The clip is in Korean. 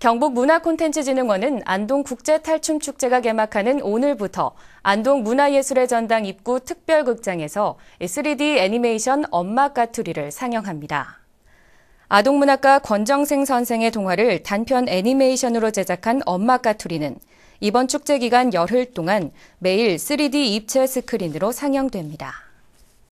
경북문화콘텐츠진흥원은 안동국제탈춤축제가 개막하는 오늘부터 안동문화예술의 전당 입구 특별극장에서 3D 애니메이션 엄마 까투리를 상영합니다. 아동문학가 권정생 선생의 동화를 단편 애니메이션으로 제작한 엄마 까투리는 이번 축제 기간 열흘 동안 매일 3D 입체 스크린으로 상영됩니다.